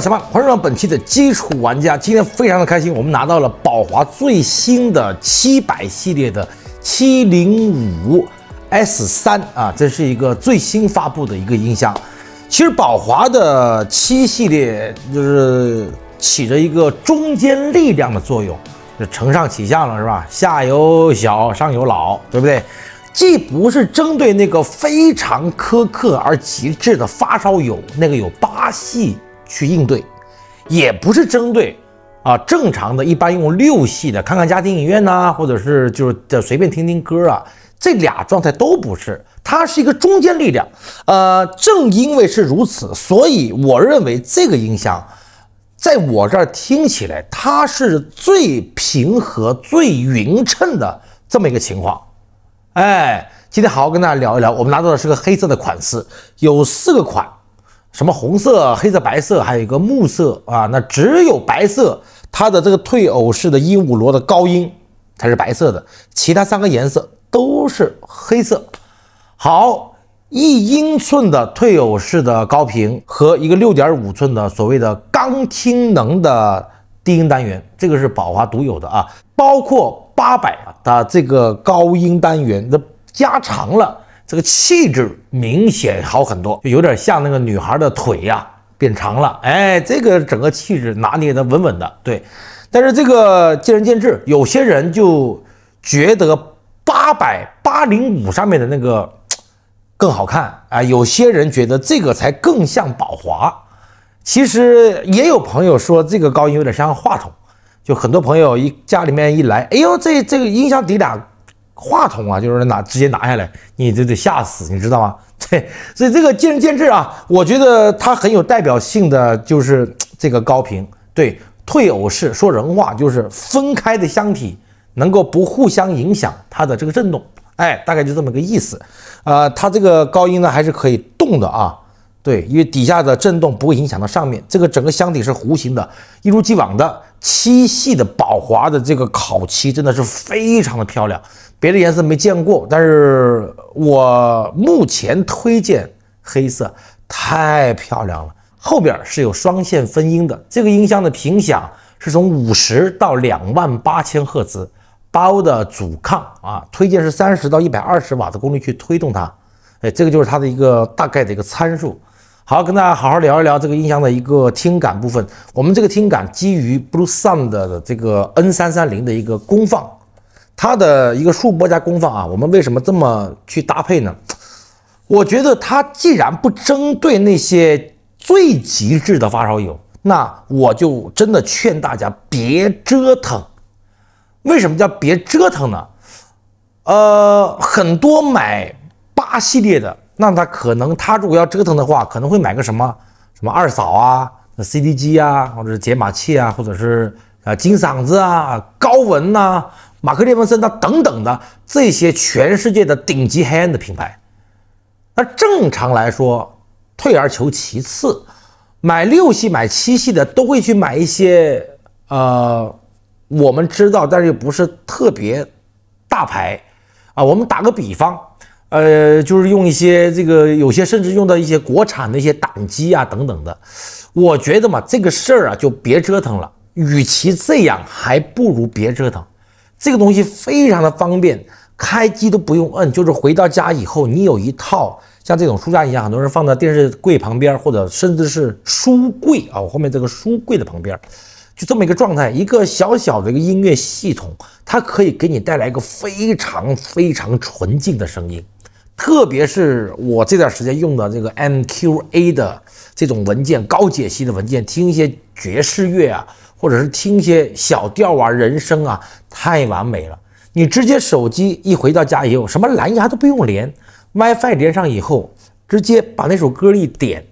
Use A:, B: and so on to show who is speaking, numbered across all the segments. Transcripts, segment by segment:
A: 小胖，欢迎来到本期的基础玩家。今天非常的开心，我们拿到了宝华最新的七百系列的七零五 S 三啊，这是一个最新发布的一个音箱。其实宝华的七系列就是起着一个中间力量的作用，就承上启下了，是吧？下有小，上有老，对不对？既不是针对那个非常苛刻而极致的发烧友，那个有八系。去应对，也不是针对啊，正常的一般用六系的，看看家庭影院呐，或者是就是随便听听歌啊，这俩状态都不是，它是一个中间力量。呃，正因为是如此，所以我认为这个音箱在我这儿听起来，它是最平和、最匀称的这么一个情况。哎，今天好好跟大家聊一聊，我们拿到的是个黑色的款式，有四个款。什么红色、黑色、白色，还有一个木色啊？那只有白色，它的这个退耦式的鹦鹉螺的高音，它是白色的，其他三个颜色都是黑色。好，一英寸的退耦式的高频和一个六点五寸的所谓的钢听能的低音单元，这个是宝华独有的啊，包括八百啊，这个高音单元的加长了。这个气质明显好很多，就有点像那个女孩的腿呀，变长了。哎，这个整个气质拿捏的稳稳的。对，但是这个见仁见智，有些人就觉得八百八零五上面的那个更好看啊，有些人觉得这个才更像宝华。其实也有朋友说这个高音有点像话筒，就很多朋友一家里面一来，哎呦这这个音箱底俩。话筒啊，就是拿直接拿下来，你这得吓死，你知道吗？对，所以这个见仁见智啊。我觉得它很有代表性的就是这个高频，对，退偶式说人话就是分开的箱体能够不互相影响它的这个震动，哎，大概就这么个意思。呃，它这个高音呢还是可以动的啊，对，因为底下的震动不会影响到上面，这个整个箱体是弧形的，一如既往的。漆系的宝华的这个烤漆真的是非常的漂亮，别的颜色没见过，但是我目前推荐黑色，太漂亮了。后边是有双线分音的，这个音箱的频响是从五十到两万八千赫兹，八欧的阻抗啊，推荐是三十到一百二十瓦的功率去推动它，哎，这个就是它的一个大概的一个参数。好，跟大家好好聊一聊这个音箱的一个听感部分。我们这个听感基于 Blue Sound 的这个 N 三三零的一个功放，它的一个数波加功放啊。我们为什么这么去搭配呢？我觉得它既然不针对那些最极致的发烧友，那我就真的劝大家别折腾。为什么叫别折腾呢？呃，很多买八系列的。那他可能，他如果要折腾的话，可能会买个什么什么二嫂啊、CD 机啊，或者是解码器啊，或者是啊金嗓子啊、高文呐、马克列文森那等等的这些全世界的顶级黑烟的品牌。那正常来说，退而求其次，买六系、买七系的都会去买一些呃，我们知道，但是又不是特别大牌啊。我们打个比方。呃，就是用一些这个，有些甚至用到一些国产的一些胆机啊等等的。我觉得嘛，这个事儿啊就别折腾了，与其这样，还不如别折腾。这个东西非常的方便，开机都不用摁，就是回到家以后，你有一套像这种书架一样，很多人放在电视柜旁边，或者甚至是书柜啊，我后面这个书柜的旁边，就这么一个状态，一个小小的一个音乐系统，它可以给你带来一个非常非常纯净的声音。特别是我这段时间用的这个 MQA 的这种文件，高解析的文件，听一些爵士乐啊，或者是听一些小调啊、人声啊，太完美了。你直接手机一回到家以后，什么蓝牙都不用连，WiFi 连上以后，直接把那首歌一点，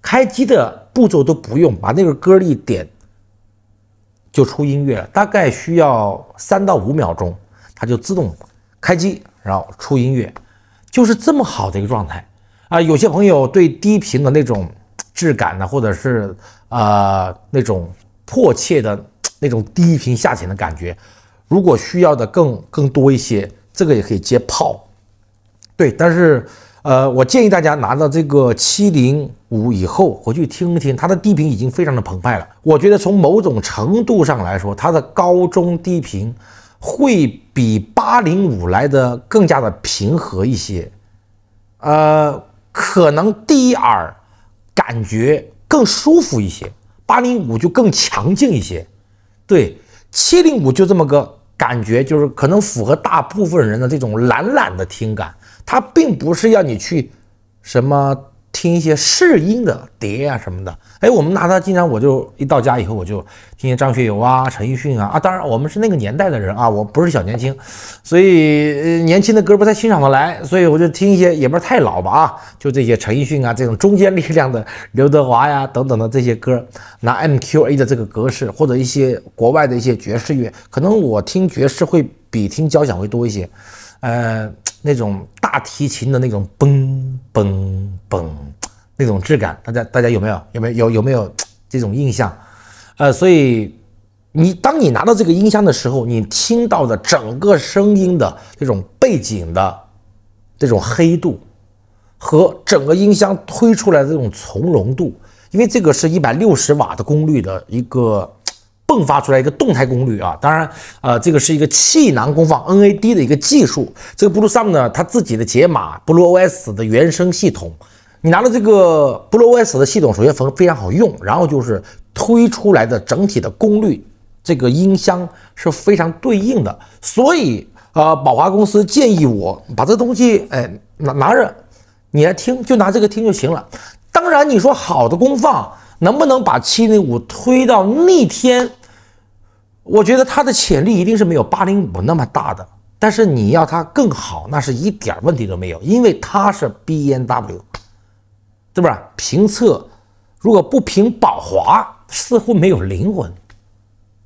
A: 开机的步骤都不用，把那个歌一点就出音乐了。大概需要三到五秒钟，它就自动开机，然后出音乐。就是这么好的一个状态啊！有些朋友对低频的那种质感呢，或者是呃那种迫切的那种低频下潜的感觉，如果需要的更更多一些，这个也可以接炮。对，但是呃，我建议大家拿到这个七零五以后回去听一听，它的低频已经非常的澎湃了。我觉得从某种程度上来说，它的高中低频。会比八零五来的更加的平和一些，呃，可能第一耳感觉更舒服一些，八零五就更强劲一些，对，七零五就这么个感觉，就是可能符合大部分人的这种懒懒的听感，它并不是要你去什么。听一些试音的碟啊什么的，哎，我们拿它。经常我就一到家以后，我就听些张学友啊、陈奕迅啊。啊，当然我们是那个年代的人啊，我不是小年轻，所以呃，年轻的歌不太欣赏的来，所以我就听一些也不是太老吧啊，就这些陈奕迅啊这种中间力量的刘德华呀等等的这些歌，拿 MQA 的这个格式或者一些国外的一些爵士乐，可能我听爵士会比听交响会多一些。呃，那种大提琴的那种嘣嘣嘣那种质感，大家大家有没有有没有有有没有这种印象？呃，所以你当你拿到这个音箱的时候，你听到的整个声音的这种背景的这种黑度，和整个音箱推出来的这种从容度，因为这个是一百六十瓦的功率的一个。迸发出来一个动态功率啊！当然，呃，这个是一个气囊功放 NAD 的一个技术。这个 Blue s u m 呢，它自己的解码，BlueOS 的原生系统。你拿了这个 BlueOS 的系统，首先非常非常好用，然后就是推出来的整体的功率，这个音箱是非常对应的。所以，呃，宝华公司建议我把这东西，哎，拿拿着，你来听，就拿这个听就行了。当然，你说好的功放能不能把七零五推到逆天？我觉得它的潜力一定是没有八零五那么大的，但是你要它更好，那是一点问题都没有，因为它是 BNW，对吧？评测如果不评宝华，似乎没有灵魂，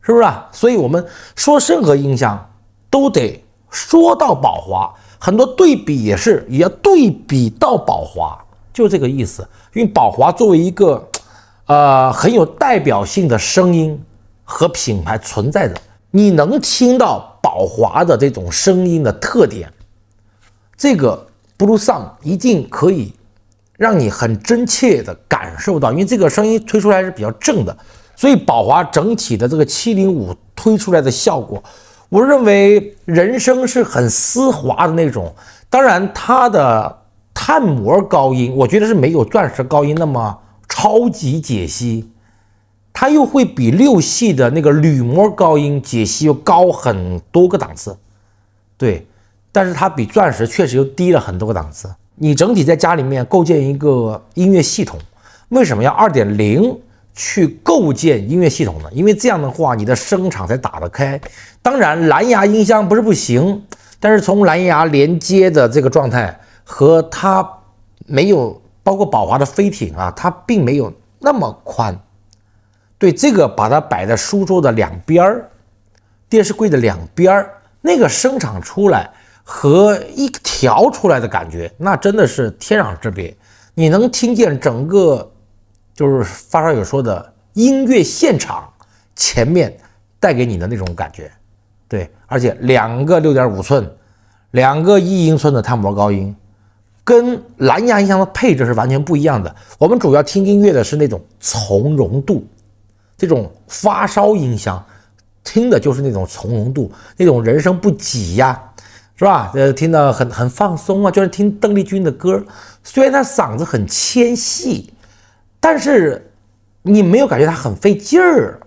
A: 是不是？所以我们说任何音响都得说到宝华，很多对比也是也要对比到宝华，就这个意思，因为宝华作为一个，呃，很有代表性的声音。和品牌存在着，你能听到宝华的这种声音的特点，这个布鲁尚一定可以让你很真切的感受到，因为这个声音推出来是比较正的，所以宝华整体的这个七零五推出来的效果，我认为人声是很丝滑的那种，当然它的碳膜高音，我觉得是没有钻石高音那么超级解析。它又会比六系的那个铝膜高音解析又高很多个档次，对，但是它比钻石确实又低了很多个档次。你整体在家里面构建一个音乐系统，为什么要二点零去构建音乐系统呢？因为这样的话你的声场才打得开。当然蓝牙音箱不是不行，但是从蓝牙连接的这个状态和它没有包括宝华的飞艇啊，它并没有那么宽。对这个，把它摆在书桌的两边儿，电视柜的两边儿，那个生产出来和一调出来的感觉，那真的是天壤之别。你能听见整个，就是发烧友说的音乐现场前面带给你的那种感觉。对，而且两个六点五寸，两个一英寸的碳膜高音，跟蓝牙音箱的配置是完全不一样的。我们主要听音乐的是那种从容度。这种发烧音箱，听的就是那种从容度，那种人声不挤呀，是吧？呃，听的很很放松啊，就像听邓丽君的歌，虽然她嗓子很纤细，但是你没有感觉她很费劲儿，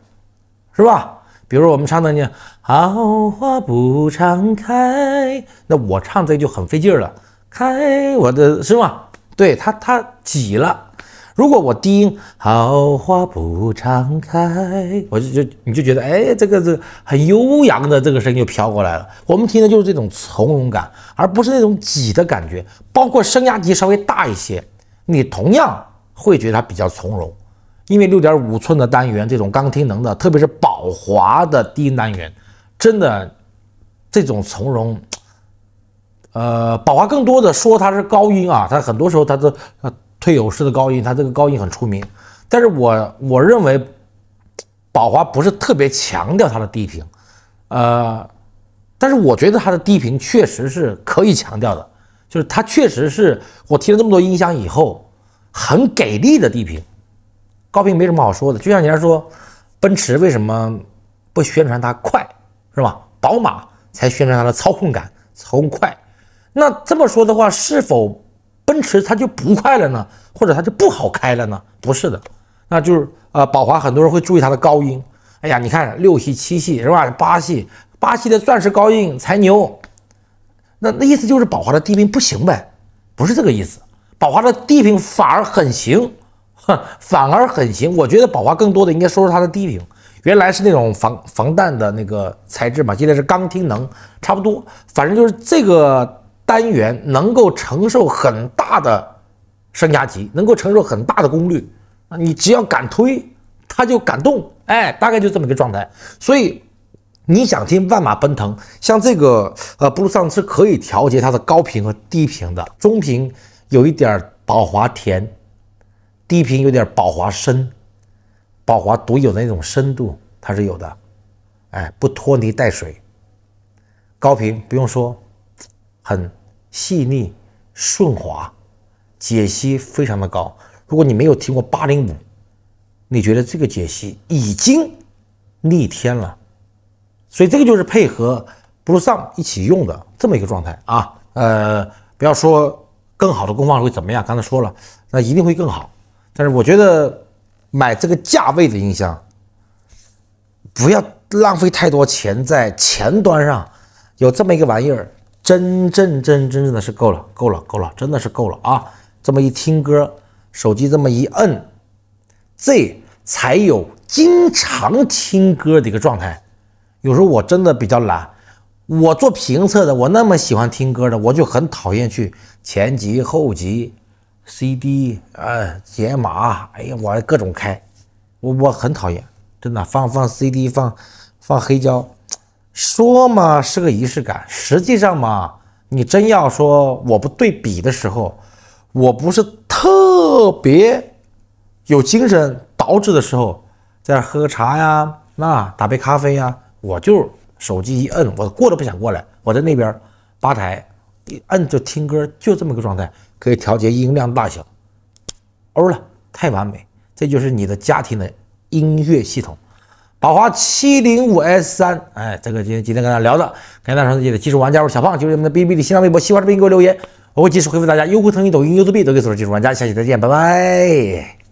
A: 是吧？比如我们唱的那“好花不常开”，那我唱这就很费劲了，开我的是吗？对她，她挤了。如果我低音，好花不常开，我就就你就觉得，哎，这个是很悠扬的，这个声音就飘过来了。我们听的就是这种从容感，而不是那种挤的感觉。包括声压级稍微大一些，你同样会觉得它比较从容，因为六点五寸的单元，这种刚听能的，特别是宝华的低音单元，真的这种从容。呃，宝华更多的说它是高音啊，它很多时候它的。退友式的高音，他这个高音很出名，但是我我认为宝华不是特别强调它的低频，呃，但是我觉得它的低频确实是可以强调的，就是它确实是我听了这么多音箱以后很给力的低频，高频没什么好说的。就像家说，奔驰为什么不宣传它快，是吧？宝马才宣传它的操控感、操控快。那这么说的话，是否？奔驰它就不快了呢，或者它就不好开了呢？不是的，那就是呃，宝华很多人会注意它的高音。哎呀，你看六系、七系是吧？八系，八系的钻石高音才牛。那那意思就是宝华的低频不行呗？不是这个意思，宝华的低频反而很行，反而很行。我觉得宝华更多的应该说说它的低频，原来是那种防防弹的那个材质嘛，现在是钢听能，差不多。反正就是这个。单元能够承受很大的声压级，能够承受很大的功率，你只要敢推，它就敢动。哎，大概就这么个状态。所以你想听万马奔腾，像这个呃布鲁桑是可以调节它的高频和低频的，中频有一点宝华甜，低频有点宝华深，宝华独有的那种深度它是有的，哎，不拖泥带水，高频不用说。很细腻、顺滑，解析非常的高。如果你没有听过八零五，你觉得这个解析已经逆天了。所以这个就是配合 b l u e s u n 一起用的这么一个状态啊。呃，不要说更好的功放会怎么样，刚才说了，那一定会更好。但是我觉得买这个价位的音箱，不要浪费太多钱在前端上，有这么一个玩意儿。真真真真正的是够了，够了，够了，真的是够了啊！这么一听歌，手机这么一摁，这才有经常听歌的一个状态。有时候我真的比较懒，我做评测的，我那么喜欢听歌的，我就很讨厌去前级后级，CD 啊解码，哎呀，我各种开，我我很讨厌，真的放放 CD 放放黑胶。说嘛是个仪式感，实际上嘛，你真要说我不对比的时候，我不是特别有精神，倒饬的时候，在那喝个茶呀，那打杯咖啡呀，我就手机一摁，我过都不想过来，我在那边吧台一摁就听歌，就这么个状态，可以调节音量大小，欧了，太完美，这就是你的家庭的音乐系统。宝华七零五 S 三，哎，这个今今天跟大家聊的，感谢大家收看的，技术玩家，我是小胖，就是我们的哔哩哔哩、新浪微博、西瓜视频给我留言，我会及时回复大家。优酷、腾讯、抖音、YouTube 都给所有技术玩家，下期再见，拜拜。